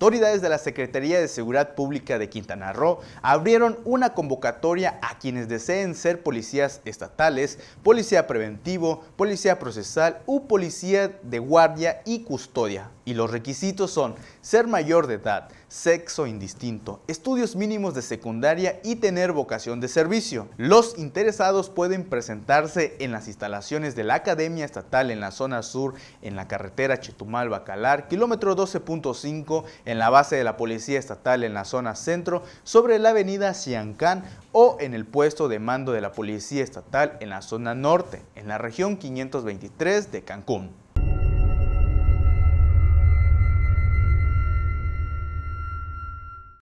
Autoridades de la Secretaría de Seguridad Pública de Quintana Roo abrieron una convocatoria a quienes deseen ser policías estatales, policía preventivo, policía procesal u policía de guardia y custodia. Y los requisitos son ser mayor de edad, sexo indistinto, estudios mínimos de secundaria y tener vocación de servicio. Los interesados pueden presentarse en las instalaciones de la Academia Estatal en la zona sur, en la carretera Chetumal-Bacalar, kilómetro 12.5, en la base de la Policía Estatal en la zona centro, sobre la avenida Siancán o en el puesto de mando de la Policía Estatal en la zona norte, en la región 523 de Cancún.